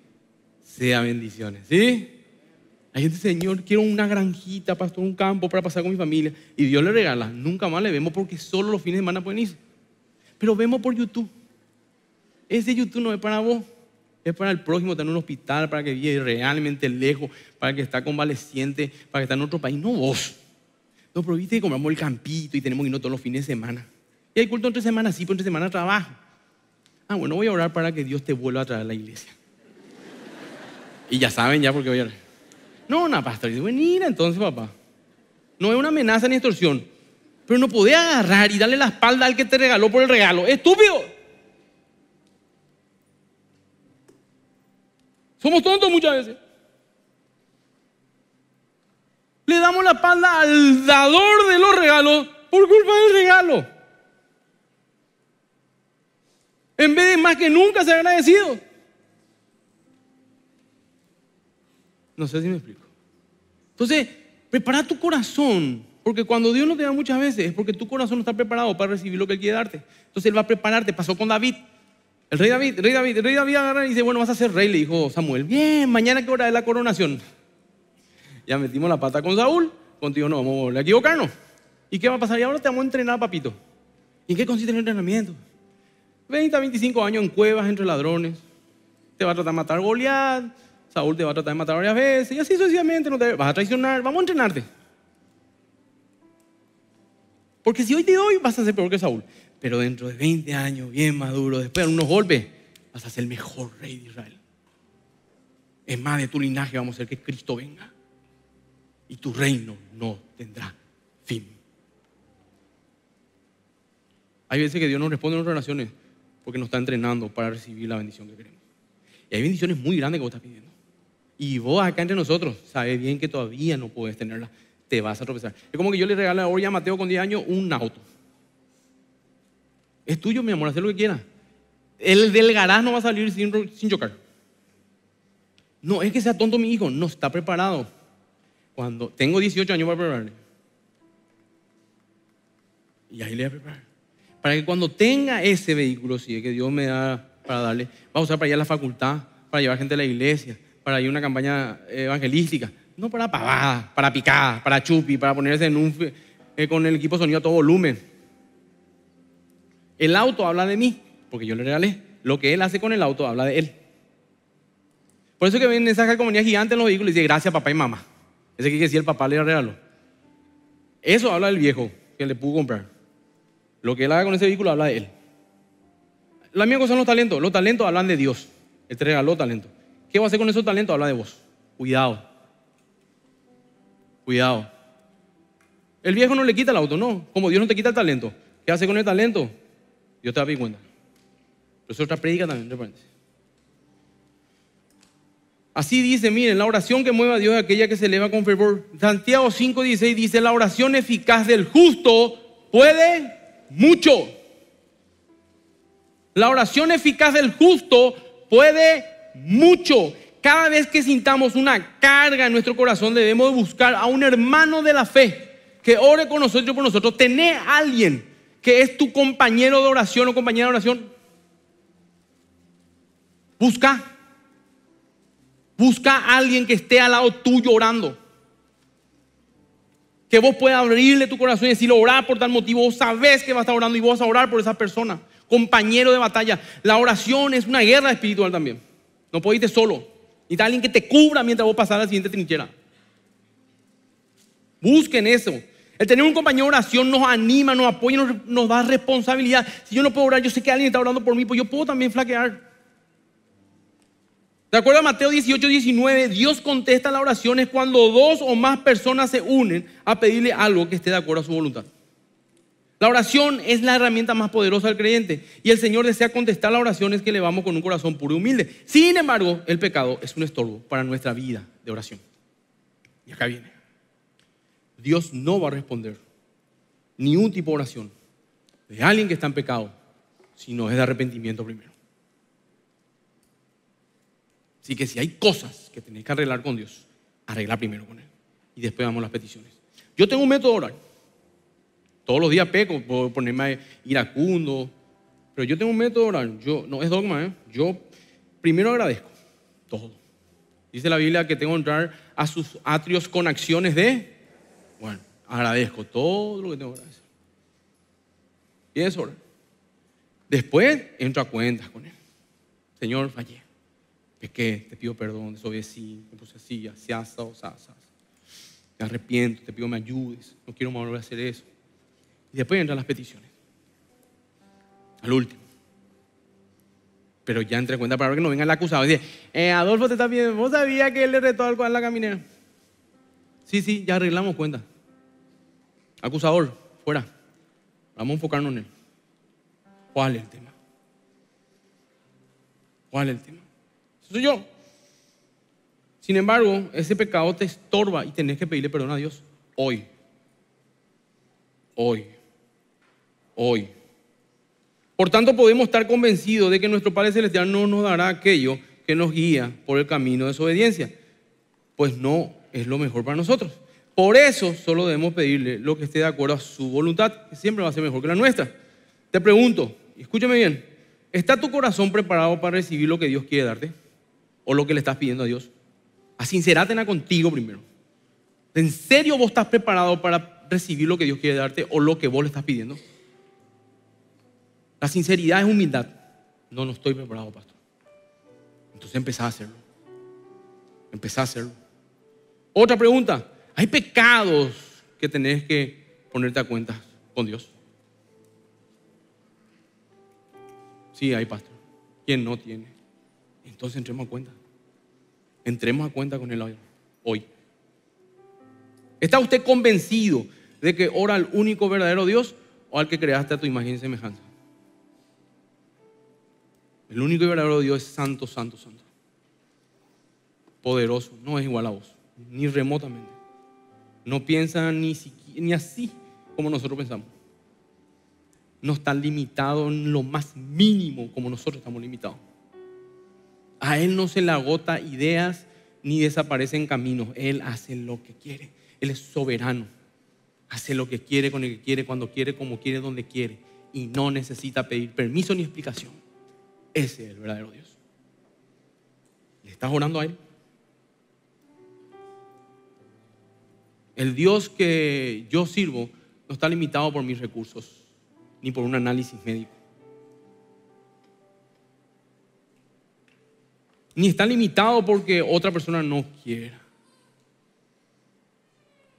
sea bendiciones, ¿sí? Hay gente, Señor, quiero una granjita, pastor, un campo para pasar con mi familia. Y Dios le regala. Nunca más le vemos porque solo los fines de semana pueden ir. Pero vemos por YouTube. Ese YouTube no es para vos. Es para el prójimo, está en un hospital, para que vive realmente lejos, para que está convaleciente, para que está en otro país. No vos. No, proviste y que compramos el campito y tenemos que irnos todos los fines de semana. Y hay culto entre semanas, sí, pero entre semana trabajo. Ah, bueno, voy a orar para que Dios te vuelva a traer a la iglesia. Y ya saben ya por qué voy a orar. No, una no, pastor. Dice, bueno, entonces, papá. No es una amenaza ni extorsión. Pero no podés agarrar y darle la espalda al que te regaló por el regalo. ¡Estúpido! Somos tontos muchas veces. Le damos la espalda al dador de los regalos por culpa del regalo. En vez de más que nunca ser agradecido. No sé si me explico. Entonces, prepara tu corazón. Porque cuando Dios no te da muchas veces es porque tu corazón no está preparado para recibir lo que Él quiere darte. Entonces Él va a prepararte. Pasó con David. El rey David, el rey David, el rey David agarra y dice, bueno, vas a ser rey, le dijo Samuel. Bien, mañana qué hora es la coronación. Ya metimos la pata con Saúl, contigo no, vamos a equivocarnos. ¿Y qué va a pasar? Y ahora te vamos a entrenar, papito. ¿Y en qué consiste el entrenamiento? 20, 25 años en cuevas entre ladrones. Te va a tratar de matar Goliat, Saúl te va a tratar de matar varias veces, y así sucesivamente, no te vas a traicionar, vamos a entrenarte. Porque si hoy te doy, vas a ser peor que Saúl. Pero dentro de 20 años, bien maduro, después de unos golpes, vas a ser el mejor rey de Israel. Es más, de tu linaje vamos a hacer que Cristo venga. Y tu reino no tendrá fin. Hay veces que Dios nos responde en nuestras relaciones porque nos está entrenando para recibir la bendición que queremos. Y hay bendiciones muy grandes que vos estás pidiendo. Y vos acá entre nosotros sabes bien que todavía no puedes tenerla. Te vas a tropezar. Es como que yo le regalo hoy a Mateo con 10 años un auto. Es tuyo, mi amor, haz lo que quieras. El del garaje no va a salir sin, sin chocar. No, es que sea tonto mi hijo. No está preparado. Cuando tengo 18 años para prepararle. Y ahí le voy a preparar para que cuando tenga ese vehículo, si es que Dios me da para darle, va a usar para ir a la facultad, para llevar gente a la iglesia, para ir a una campaña eh, evangelística. No para pavada, para picada, para chupi, para ponerse en un, eh, con el equipo sonido a todo volumen. El auto habla de mí, porque yo le regalé. Lo que él hace con el auto habla de él. Por eso que ven esa comunidad gigante en los vehículos y dice, gracias papá y mamá. Ese que si el papá le regaló. Eso habla del viejo que le pudo comprar. Lo que Él haga con ese vehículo habla de Él. La misma cosa son los talentos. Los talentos hablan de Dios. Él te regaló talento. ¿Qué va a hacer con esos talentos? Habla de vos. Cuidado. Cuidado. El viejo no le quita el auto, no. Como Dios no te quita el talento. ¿Qué hace con el talento? Dios te da a cuenta. Pero es otra predica también, repente. Así dice, miren, la oración que mueve a Dios es aquella que se eleva con fervor. Santiago 5.16 dice, la oración eficaz del justo puede mucho. La oración eficaz del justo puede mucho. Cada vez que sintamos una carga en nuestro corazón debemos buscar a un hermano de la fe que ore con nosotros por nosotros. Tener a alguien que es tu compañero de oración o compañera de oración. Busca. Busca a alguien que esté al lado tuyo orando que vos puedas abrirle tu corazón y decirle, orar por tal motivo, vos sabés que vas a estar orando y vos vas a orar por esa persona, compañero de batalla. La oración es una guerra espiritual también. No podés irte solo. Y alguien que te cubra mientras vos pasás a la siguiente trinchera. Busquen eso. El tener un compañero de oración nos anima, nos apoya, nos, nos da responsabilidad. Si yo no puedo orar, yo sé que alguien está orando por mí, pues yo puedo también flaquear. De acuerdo a Mateo 18, 19, Dios contesta la oración es cuando dos o más personas se unen a pedirle algo que esté de acuerdo a su voluntad. La oración es la herramienta más poderosa del creyente y el Señor desea contestar las oraciones que le vamos con un corazón puro y humilde. Sin embargo, el pecado es un estorbo para nuestra vida de oración. Y acá viene. Dios no va a responder ni un tipo de oración de alguien que está en pecado si no es de arrepentimiento primero. Así que si hay cosas que tenéis que arreglar con Dios, arregla primero con Él. Y después vamos a las peticiones. Yo tengo un método oral. Todos los días peco, puedo ponerme iracundo. Pero yo tengo un método oral. Yo, no es dogma, ¿eh? Yo primero agradezco todo. Dice la Biblia que tengo que entrar a sus atrios con acciones de. Bueno, agradezco todo lo que tengo que agradecer. Y eso. Después entro a cuentas con él. Señor, fallé es que te pido perdón, desobedecí, me puse así, así, asa, asa, Me arrepiento, te pido me ayudes, no quiero más volver a hacer eso. Y después entran las peticiones. Al último. Pero ya entre cuenta para ver que no venga el acusado y dice, eh, Adolfo te está viendo, vos sabías que él le retó algo a la caminera. Sí, sí, ya arreglamos cuenta. Acusador, fuera. Vamos a enfocarnos en él. ¿Cuál es el tema? ¿Cuál es el tema? soy yo. Sin embargo, ese pecado te estorba y tenés que pedirle perdón a Dios hoy. Hoy. Hoy. Por tanto, podemos estar convencidos de que nuestro Padre Celestial no nos dará aquello que nos guía por el camino de su obediencia pues no es lo mejor para nosotros. Por eso solo debemos pedirle lo que esté de acuerdo a su voluntad, que siempre va a ser mejor que la nuestra. Te pregunto, escúchame bien, ¿está tu corazón preparado para recibir lo que Dios quiere darte? o lo que le estás pidiendo a Dios. A contigo primero. ¿En serio vos estás preparado para recibir lo que Dios quiere darte o lo que vos le estás pidiendo? La sinceridad es humildad. No, no estoy preparado, pastor. Entonces empezá a hacerlo. Empezá a hacerlo. Otra pregunta. Hay pecados que tenés que ponerte a cuenta con Dios. Sí, hay pastor. ¿Quién no tiene? Entonces entremos a cuenta. Entremos a cuenta con Él hoy. ¿Está usted convencido de que ora al único verdadero Dios o al que creaste a tu imagen y semejanza? El único y verdadero Dios es santo, santo, santo. Poderoso, no es igual a vos, ni remotamente. No piensa ni, ni así como nosotros pensamos. No está limitado en lo más mínimo como nosotros estamos limitados. A Él no se le agota ideas ni desaparecen caminos. Él hace lo que quiere. Él es soberano. Hace lo que quiere, con el que quiere, cuando quiere, como quiere, donde quiere. Y no necesita pedir permiso ni explicación. Ese es el verdadero Dios. ¿Le estás orando a Él? El Dios que yo sirvo no está limitado por mis recursos ni por un análisis médico. ni está limitado porque otra persona no quiera.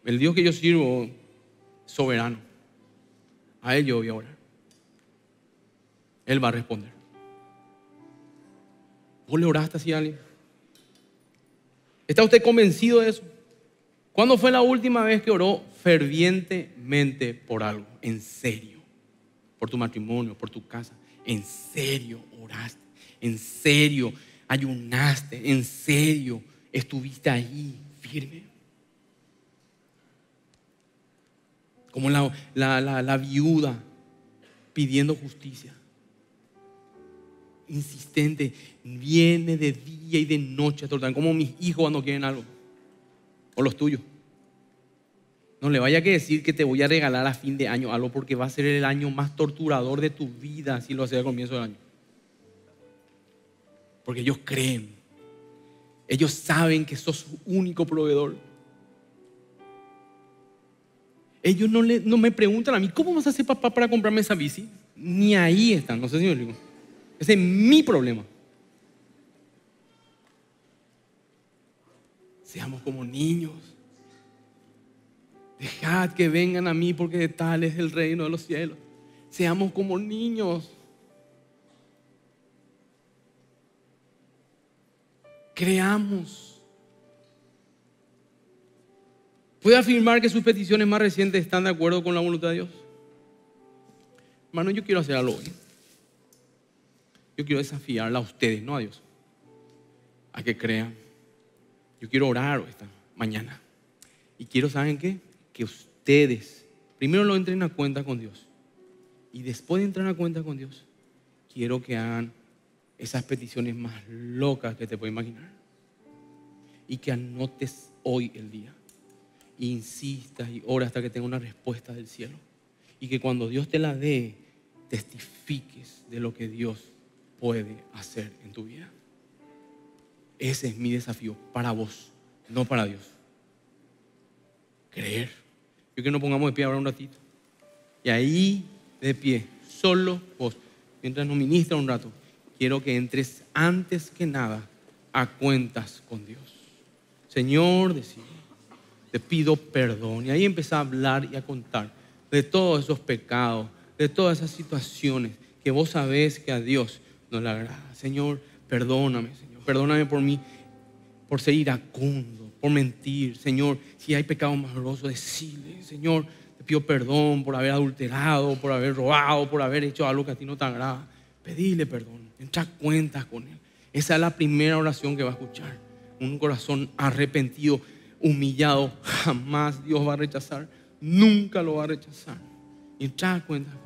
El Dios que yo sirvo, es soberano, a Él yo voy a orar. Él va a responder. ¿Vos le oraste así a alguien? ¿Está usted convencido de eso? ¿Cuándo fue la última vez que oró fervientemente por algo? En serio. Por tu matrimonio, por tu casa. En serio oraste. En serio ayunaste, en serio, estuviste ahí firme. Como la, viuda pidiendo justicia. Insistente, viene de día y de noche Como mis hijos cuando quieren algo. O los tuyos. No le vaya que decir que te voy a regalar a fin de año algo porque va a ser el año más torturador de tu vida si lo haces al comienzo del año. Porque ellos creen. Ellos saben que sos su único proveedor. Ellos no, no me preguntan a mí, ¿cómo vas a hacer papá para comprarme esa bici? Ni ahí están, no sé si me digo. Ese es mi problema. Seamos como niños. Dejad que vengan a mí porque tal es el reino de los cielos. Seamos como niños. creamos. ¿Puede afirmar que sus peticiones más recientes están de acuerdo con la voluntad de Dios? Hermano, yo quiero hacer algo hoy. Yo quiero desafiarla a ustedes, no a Dios, a que crean. Yo quiero orar esta mañana. Y quiero, ¿saben qué? Que ustedes primero lo entren a cuenta con Dios. Y después de entrar a cuenta con Dios, quiero que hagan esas peticiones más locas que te puedo imaginar. Y que anotes hoy el día. E insistas y ora hasta que tenga una respuesta del cielo. Y que cuando Dios te la dé, testifiques de lo que Dios puede hacer en tu vida. Ese es mi desafío para vos, no para Dios. Creer. Yo que nos pongamos de pie ahora un ratito. Y ahí, de pie, solo vos, mientras nos ministra un rato quiero que entres antes que nada a cuentas con Dios. Señor, decía, te pido perdón. Y ahí empecé a hablar y a contar de todos esos pecados, de todas esas situaciones que vos sabés que a Dios no le agrada. Señor, perdóname, Señor. Perdóname por mí, por ser iracundo, por mentir. Señor, si hay pecado más grosso, decile, Señor, te pido perdón por haber adulterado, por haber robado, por haber hecho algo que a ti no te agrada. Pedile perdón entra cuentas con Él. Esa es la primera oración que va a escuchar. Un corazón arrepentido, humillado, jamás Dios va a rechazar, nunca lo va a rechazar. Entra cuentas